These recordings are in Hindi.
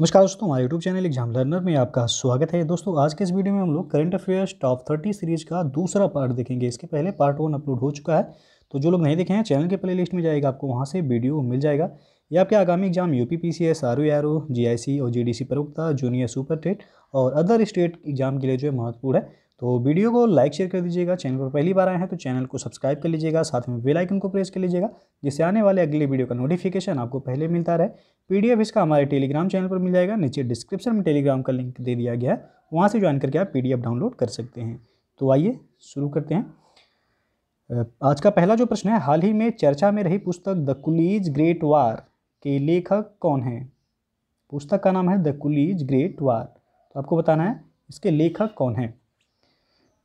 नमस्कार दोस्तों हमारे यूट्यूब चैनल एग्जाम लर्नर में आपका स्वागत है दोस्तों आज के इस वीडियो में हम लोग current affairs top thirty series का दूसरा पार्ट देखेंगे इसके पहले पार्ट वन अपलोड हो चुका है तो जो लोग नहीं देखे हैं चैनल के प्ले लिस्ट में जाएगा आपको वहाँ से वीडियो मिल जाएगा ये आपके आगामी exam U P P C S R O R O G I C और जी डी सी प्रवक्ता जूनियर सुपर टेट और अदर स्टेट एग्जाम के लिए जो है महत्वपूर्ण है तो वीडियो को लाइक शेयर कर दीजिएगा चैनल पर पहली बार आए हैं तो चैनल को सब्सक्राइब कर लीजिएगा साथ में बेल आइकन को प्रेस कर लीजिएगा जिससे आने वाले अगले वीडियो का नोटिफिकेशन आपको पहले मिलता रहे पीडीएफ इसका हमारे टेलीग्राम चैनल पर मिल जाएगा नीचे डिस्क्रिप्शन में टेलीग्राम का लिंक दे दिया गया है वहाँ से ज्वाइन करके आप पी डाउनलोड कर सकते हैं तो आइए शुरू करते हैं आज का पहला जो प्रश्न है हाल ही में चर्चा में रही पुस्तक द कुलीज ग्रेट वार के लेखक कौन है पुस्तक का नाम है द कुलीज ग्रेट वार तो आपको बताना है इसके लेखक कौन हैं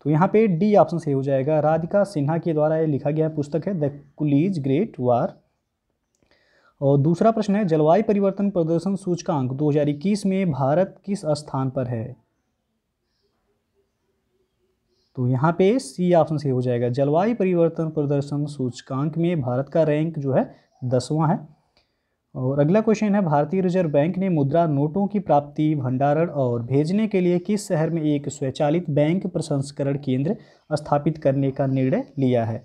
तो यहाँ पे डी ऑप्शन सही हो जाएगा राधिका सिन्हा के द्वारा ये लिखा गया पुस्तक है द कुलीज ग्रेट वार और दूसरा प्रश्न है जलवायु परिवर्तन प्रदर्शन सूचकांक 2021 में भारत किस स्थान पर है तो यहाँ पे सी ऑप्शन सही हो जाएगा जलवायु परिवर्तन प्रदर्शन सूचकांक में भारत का रैंक जो है दसवां है और अगला क्वेश्चन है भारतीय रिजर्व बैंक ने मुद्रा नोटों की प्राप्ति भंडारण और भेजने के लिए किस शहर में एक स्वचालित बैंक प्रसंस्करण केंद्र स्थापित करने का निर्णय लिया है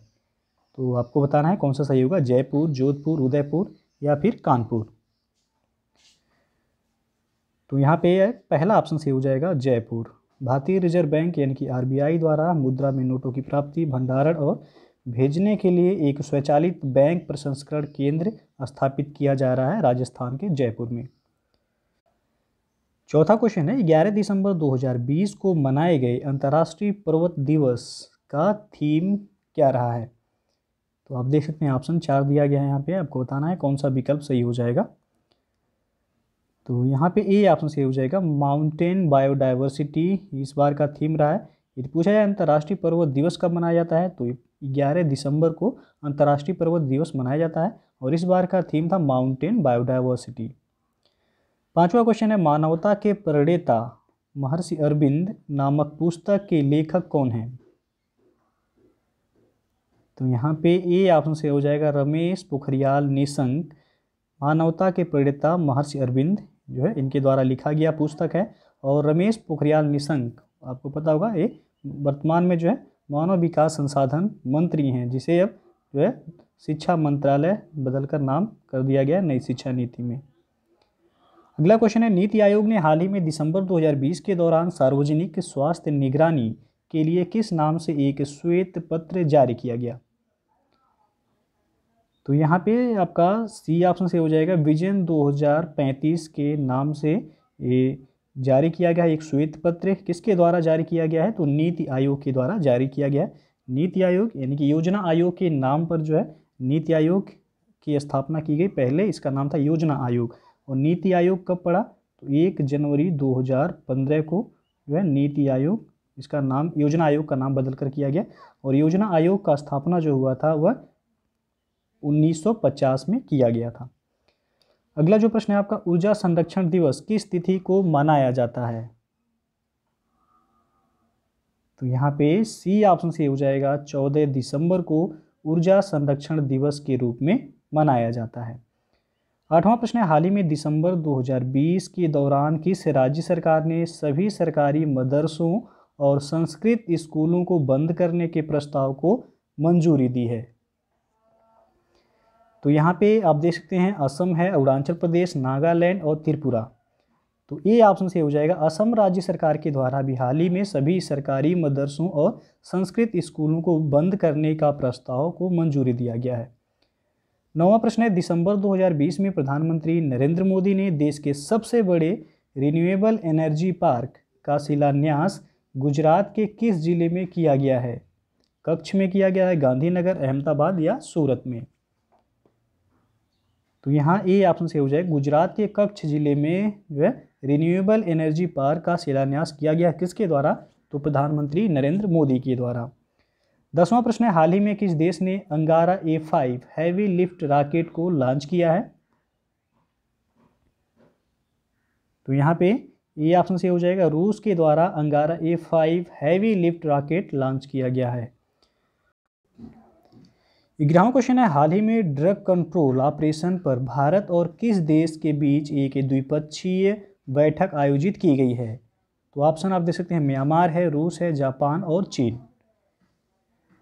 तो आपको बताना है कौन सा सही होगा जयपुर जोधपुर उदयपुर या फिर कानपुर तो यहाँ पे पहला ऑप्शन सही हो जाएगा जयपुर भारतीय रिजर्व बैंक यानी कि आर द्वारा मुद्रा में नोटों की प्राप्ति भंडारण और भेजने के लिए एक स्वचालित बैंक प्रसंस्करण केंद्र स्थापित किया जा रहा है राजस्थान के जयपुर में चौथा क्वेश्चन है ग्यारह दिसंबर 2020 को मनाए गए अंतर्राष्ट्रीय पर्वत दिवस का थीम क्या रहा है तो आप देख सकते हैं ऑप्शन चार दिया गया है यहाँ पे आपको बताना है कौन सा विकल्प सही हो जाएगा तो यहाँ पे ए ऑप्शन सही हो जाएगा माउंटेन बायोडाइवर्सिटी इस बार का थीम रहा है यदि पूछा जाए अंतर्राष्ट्रीय पर्वत दिवस कब मनाया जाता है तो ग्यारह दिसंबर को अंतर्राष्ट्रीय पर्वत दिवस मनाया जाता है और इस बार का थीम था माउंटेन बायोडाइवर्सिटी पांचवा क्वेश्चन है मानवता के प्रणेता महर्षि अरविंद नामक पुस्तक के लेखक कौन हैं तो यहाँ पे ए ऑप्शन से हो जाएगा रमेश पोखरियाल निशंक मानवता के प्रणेता महर्षि अरविंद जो है इनके द्वारा लिखा गया पुस्तक है और रमेश पोखरियाल निशंक आपको पता होगा ये वर्तमान में जो है मानव विकास संसाधन मंत्री हैं जिसे अब जो है शिक्षा मंत्रालय बदलकर नाम कर दिया गया नई शिक्षा नीति में अगला क्वेश्चन है नीति आयोग ने हाल ही में दिसंबर 2020 के दौरान सार्वजनिक स्वास्थ्य निगरानी के लिए किस नाम से एक श्वेत पत्र जारी किया गया तो यहाँ पे आपका सी ऑप्शन से हो जाएगा विजन 2035 के नाम से ये जारी किया गया है एक श्वेत पत्र किसके द्वारा जारी किया गया है तो नीति आयोग के द्वारा जारी किया गया है नीति आयोग यानी कि योजना आयोग के नाम पर जो है नीति आयोग की स्थापना की गई पहले इसका नाम था योजना आयोग और नीति आयोग कब पड़ा तो एक जनवरी 2015 को जो है नीति आयोग इसका नाम योजना आयोग का नाम बदल कर किया गया और योजना आयोग का स्थापना जो हुआ था वह 1950 में किया गया था अगला जो प्रश्न है आपका ऊर्जा संरक्षण दिवस किस तिथि को मनाया जाता है तो यहाँ पे सी ऑप्शन से हो जाएगा चौदह दिसंबर को ऊर्जा संरक्षण दिवस के रूप में मनाया जाता है आठवां प्रश्न है हाल ही में दिसंबर 2020 के दौरान किस राज्य सरकार ने सभी सरकारी मदरसों और संस्कृत स्कूलों को बंद करने के प्रस्ताव को मंजूरी दी है तो यहाँ पे आप देख सकते हैं असम है अरुणाचल प्रदेश नागालैंड और त्रिपुरा तो ये ऑप्शन से हो जाएगा असम राज्य सरकार के द्वारा भी हाल ही में सभी सरकारी मदरसों और संस्कृत स्कूलों को बंद करने का प्रस्ताव को मंजूरी दिया गया है नवा प्रश्न है दिसंबर 2020 में प्रधानमंत्री नरेंद्र मोदी ने देश के सबसे बड़े रिन्यूएबल एनर्जी पार्क का शिलान्यास गुजरात के किस जिले में किया गया है कक्ष में किया गया है गांधीनगर अहमदाबाद या सूरत में तो यहाँ ए ऑप्शन सही हो जाएगा गुजरात के कच्छ जिले में जो है रिन्यूएबल एनर्जी पार्क का शिलान्यास किया गया किसके द्वारा तो प्रधानमंत्री नरेंद्र मोदी के द्वारा दसवां प्रश्न है हाल ही में किस देश ने Angara A five heavy lift rocket को लॉन्च किया है तो यहाँ पे ये ऑप्शन से हो जाएगा रूस के द्वारा Angara A five heavy lift rocket launch किया गया है ग्यारहवा क्वेश्चन है हाल ही में ड्रग कंट्रोल ऑपरेशन पर भारत और किस देश के बीच एक द्विपक्षीय बैठक आयोजित की गई है तो ऑप्शन आप देख सकते हैं म्यांमार है रूस है जापान और चीन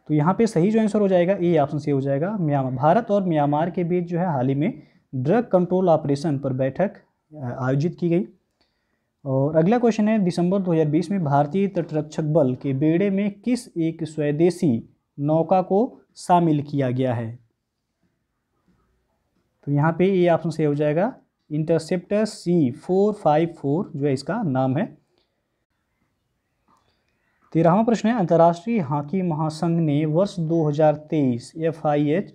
तो यहाँ पे सही जो आंसर हो जाएगा ये ऑप्शन सही हो जाएगा म्यांमार भारत और म्यांमार के बीच जो है हाल ही में ड्रग कंट्रोल ऑपरेशन पर बैठक आयोजित की गई और अगला क्वेश्चन है दिसंबर 2020 में भारतीय तटरक्षक बल के बेड़े में किस एक स्वदेशी नौका को शामिल किया गया है तो यहाँ पे ये ऑप्शन सही हो जाएगा interceptor C four five four जो है इसका नाम है तेरहवा प्रश्न है अंतर्राष्ट्रीय हॉकी महासंघ ने वर्ष 2023 एफआईएच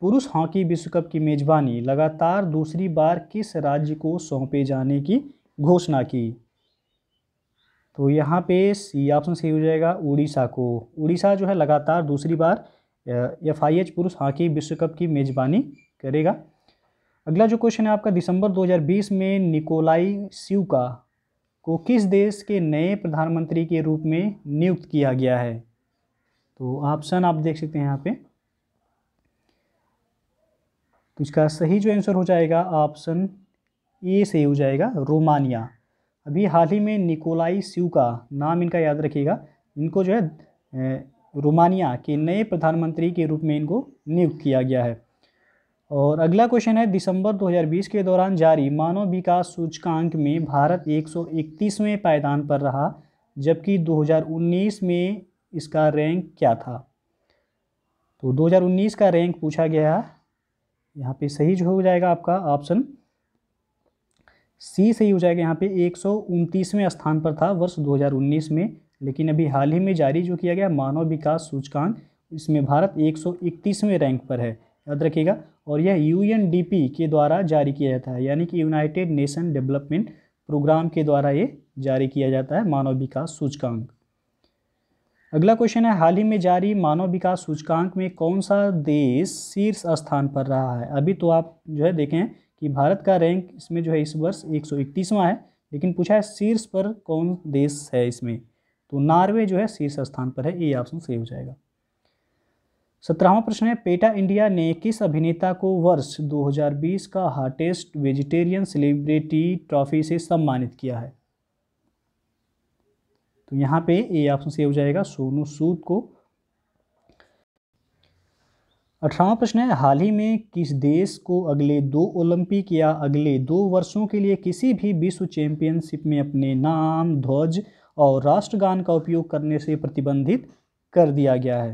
पुरुष हॉकी विश्व कप की मेजबानी लगातार दूसरी बार किस राज्य को सौंपे जाने की घोषणा की तो यहाँ पे सी ऑप्शन सही हो जाएगा उड़ीसा को उड़ीसा जो है लगातार दूसरी बार एफ आई एच पुरुष हॉकी विश्व कप की मेज़बानी करेगा अगला जो क्वेश्चन है आपका दिसंबर 2020 में निकोलाई सिवका को किस देश के नए प्रधानमंत्री के रूप में नियुक्त किया गया है तो ऑप्शन आप देख सकते हैं यहाँ पे तो इसका सही जो आंसर हो जाएगा ऑप्शन ए सही हो जाएगा रोमानिया अभी हाल ही में निकोलाई स्यू का नाम इनका याद रखिएगा इनको जो है रोमानिया के नए प्रधानमंत्री के रूप में इनको नियुक्त किया गया है और अगला क्वेश्चन है दिसंबर 2020 के दौरान जारी मानव विकास सूचकांक में भारत 131वें पायदान पर रहा जबकि 2019 में इसका रैंक क्या था तो 2019 का रैंक पूछा गया यहाँ पे सही जो हो जाएगा आपका ऑप्शन सी सही हो जाएगा यहाँ पे एक सौ स्थान पर था वर्ष 2019 में लेकिन अभी हाल ही में जारी जो किया गया मानव विकास सूचकांक इसमें भारत 131वें रैंक पर है याद रखिएगा और यह यूएनडीपी के द्वारा जारी किया जाता है यानी कि यूनाइटेड नेशन डेवलपमेंट प्रोग्राम के द्वारा ये जारी किया जाता है मानव विकास सूचकांक अगला क्वेश्चन है हाल ही में जारी मानव विकास सूचकांक में कौन सा देश शीर्ष स्थान पर रहा है अभी तो आप जो है देखें कि भारत का रैंक इसमें जो है इस वर्ष एक सौ इकतीसवां है लेकिन पूछा है शीर्ष पर कौन देश है इसमें तो नॉर्वे जो है शीर्ष स्थान पर है ये ऑप्शन सही हो जाएगा सत्रहवा प्रश्न है पेटा इंडिया ने किस अभिनेता को वर्ष 2020 का हार्टेस्ट वेजिटेरियन सेलिब्रिटी ट्रॉफी से सम्मानित किया है तो यहाँ पे ए ऑप्शन सही हो जाएगा सोनू सूद को अठारहवा प्रश्न है हाल ही में किस देश को अगले दो ओलंपिक या अगले दो वर्षों के लिए किसी भी विश्व चैंपियनशिप में अपने नाम ध्वज और राष्ट्रगान का उपयोग करने से प्रतिबंधित कर दिया गया है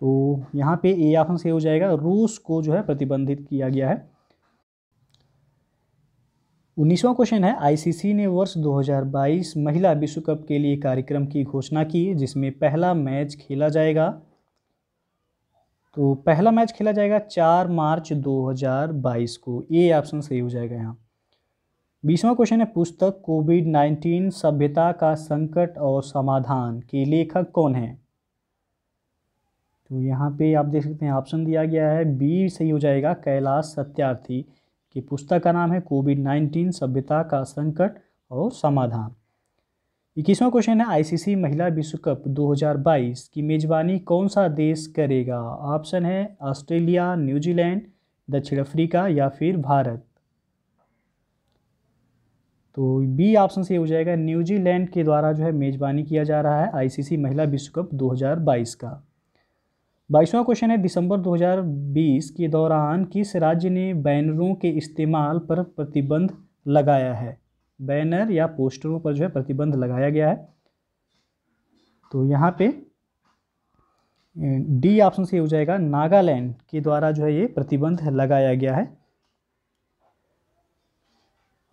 तो यहाँ पे ए ऑप्शन से हो जाएगा रूस को जो है प्रतिबंधित किया गया है उन्नीसवा क्वेश्चन है आईसीसी ने वर्ष 2022 महिला विश्व कप के लिए कार्यक्रम की घोषणा की जिसमें पहला मैच खेला जाएगा तो पहला मैच खेला जाएगा चार मार्च 2022 को ये ऑप्शन सही हो जाएगा यहाँ बीसवा क्वेश्चन है पुस्तक कोविड नाइन्टीन सभ्यता का संकट और समाधान के लेखक कौन है तो यहाँ पे आप देख सकते हैं ऑप्शन दिया गया है बी सही हो जाएगा कैलाश सत्यार्थी की पुस्तक का नाम है कोविड 19 सभ्यता का संकट और समाधान इक्कीसवां क्वेश्चन है आईसीसी महिला विश्व कप 2022 की मेज़बानी कौन सा देश करेगा ऑप्शन है ऑस्ट्रेलिया न्यूजीलैंड दक्षिण अफ्रीका या फिर भारत तो बी ऑप्शन से हो जाएगा न्यूजीलैंड के द्वारा जो है मेज़बानी किया जा रहा है आईसीसी महिला विश्व कप 2022 का बाईसवां क्वेश्चन है दिसंबर 2020 के दौरान किस राज्य ने बैनरों के इस्तेमाल पर प्रतिबंध लगाया है बैनर या पोस्टरों पर जो है प्रतिबंध लगाया गया है तो यहाँ पे डी ऑप्शन से हो जाएगा नागालैंड के द्वारा जो है ये प्रतिबंध लगाया गया है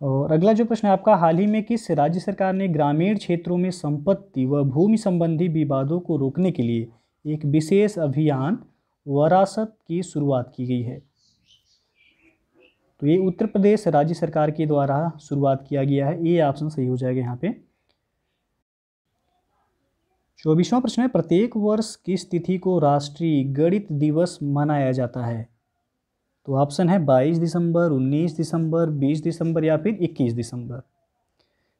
और अगला जो प्रश्न है आपका हाल ही में किस राज्य सरकार ने ग्रामीण क्षेत्रों में संपत्ति व भूमि संबंधी विवादों को रोकने के लिए एक विशेष अभियान वरासत की शुरुआत की गई है तो ये उत्तर प्रदेश राज्य सरकार के द्वारा शुरुआत किया गया है ये ऑप्शन सही हो जाएगा यहाँ पे चौबीसवां प्रश्न है प्रत्येक वर्ष किस तिथि को राष्ट्रीय गणित दिवस मनाया जाता है तो ऑप्शन है 22 दिसंबर 19 दिसंबर 20 दिसंबर या फिर 21 दिसंबर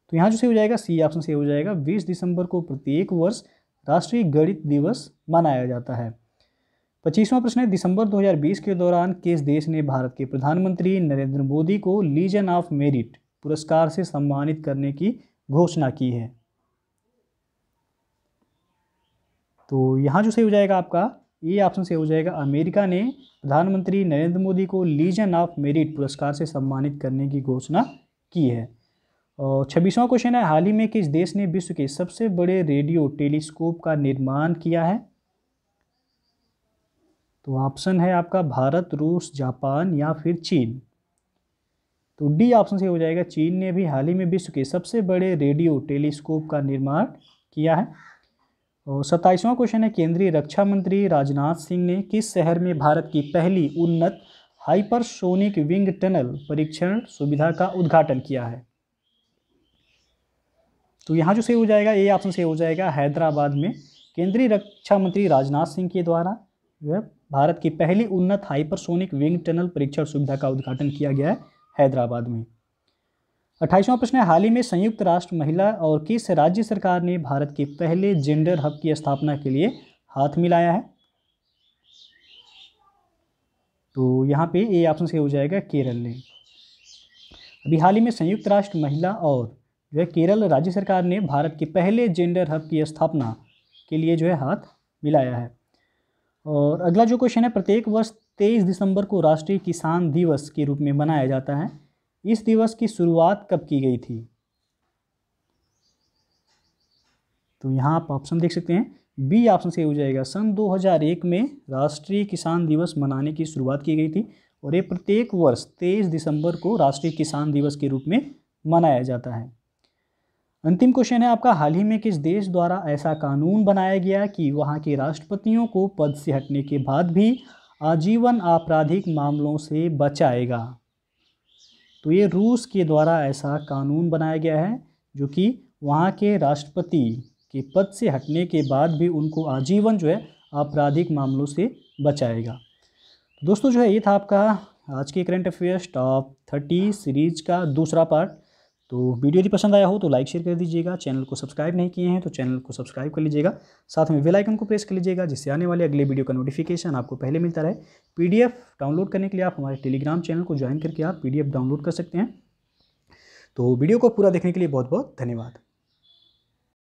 तो यहाँ जो सही हो जाएगा सी ऑप्शन सही हो जाएगा 20 दिसंबर को प्रत्येक वर्ष राष्ट्रीय गणित दिवस मनाया जाता है पच्चीसवां प्रश्न है दिसंबर 2020 के दौरान किस देश ने भारत के प्रधानमंत्री नरेंद्र मोदी को लीजन ऑफ मेरिट पुरस्कार से सम्मानित करने की घोषणा की है तो यहाँ जो सही हो जाएगा आपका ये ऑप्शन सही हो जाएगा अमेरिका ने प्रधानमंत्री नरेंद्र मोदी को लीजन ऑफ मेरिट पुरस्कार से सम्मानित करने की घोषणा की है और छब्बीसवां क्वेश्चन है हाल ही में किस देश ने विश्व के सबसे बड़े रेडियो टेलीस्कोप का निर्माण किया है तो ऑप्शन है आपका भारत रूस जापान या फिर चीन तो डी ऑप्शन से हो जाएगा चीन ने भी हाल ही में विश्व के सबसे बड़े रेडियो टेलीस्कोप का निर्माण किया है और सत्ताईसवां क्वेश्चन है केंद्रीय रक्षा मंत्री राजनाथ सिंह ने किस शहर में भारत की पहली उन्नत हाइपरसोनिक विंग टनल परीक्षण सुविधा का उद्घाटन किया है तो यहाँ जो सही हो जाएगा ये ऑप्शन सही हो जाएगा हैदराबाद में केंद्रीय रक्षा मंत्री राजनाथ सिंह के द्वारा जो है भारत की पहली उन्नत हाइपरसोनिक विंग टनल परीक्षण सुविधा का उद्घाटन किया गया है हैदराबाद में अट्ठाईसवां प्रश्न है हाल ही में संयुक्त राष्ट्र महिला और किस राज्य सरकार ने भारत के पहले जेंडर हब की स्थापना के लिए हाथ मिलाया है तो यहाँ पे ए ऑप्शन से हो जाएगा केरल ने अभी हाल ही में संयुक्त राष्ट्र महिला और जो है केरल राज्य सरकार ने भारत के पहले जेंडर हब की स्थापना के लिए जो है हाथ मिलाया है और अगला जो क्वेश्चन है प्रत्येक वर्ष तेईस दिसंबर को राष्ट्रीय किसान दिवस के रूप में मनाया जाता है इस दिवस की शुरुआत कब की गई थी तो यहाँ आप ऑप्शन देख सकते हैं बी ऑप्शन से हो जाएगा सन 2001 में राष्ट्रीय किसान दिवस मनाने की शुरुआत की गई थी और ये प्रत्येक वर्ष 23 दिसंबर को राष्ट्रीय किसान दिवस के रूप में मनाया जाता है अंतिम क्वेश्चन है आपका हाल ही में किस देश द्वारा ऐसा कानून बनाया गया कि वहाँ के राष्ट्रपतियों को पद से हटने के बाद भी आजीवन आपराधिक मामलों से बचाएगा तो ये रूस के द्वारा ऐसा कानून बनाया गया है जो कि वहाँ के राष्ट्रपति के पद से हटने के बाद भी उनको आजीवन जो है आपराधिक मामलों से बचाएगा दोस्तों जो है ये था आपका आज के current affairs top thirty series का दूसरा पार्ट तो वीडियो यदि पसंद आया हो तो लाइक शेयर कर दीजिएगा चैनल को सब्सक्राइब नहीं किए हैं तो चैनल को सब्सक्राइब कर लीजिएगा साथ में बेल आइकन को प्रेस कर लीजिएगा जिससे आने वाले अगले वीडियो का नोटिफिकेशन आपको पहले मिलता रहे पीडीएफ डाउनलोड करने के लिए आप हमारे टेलीग्राम चैनल को ज्वाइन करके आप पीडीएफ डाउनलोड कर सकते हैं तो वीडियो को पूरा देखने के लिए बहुत बहुत धन्यवाद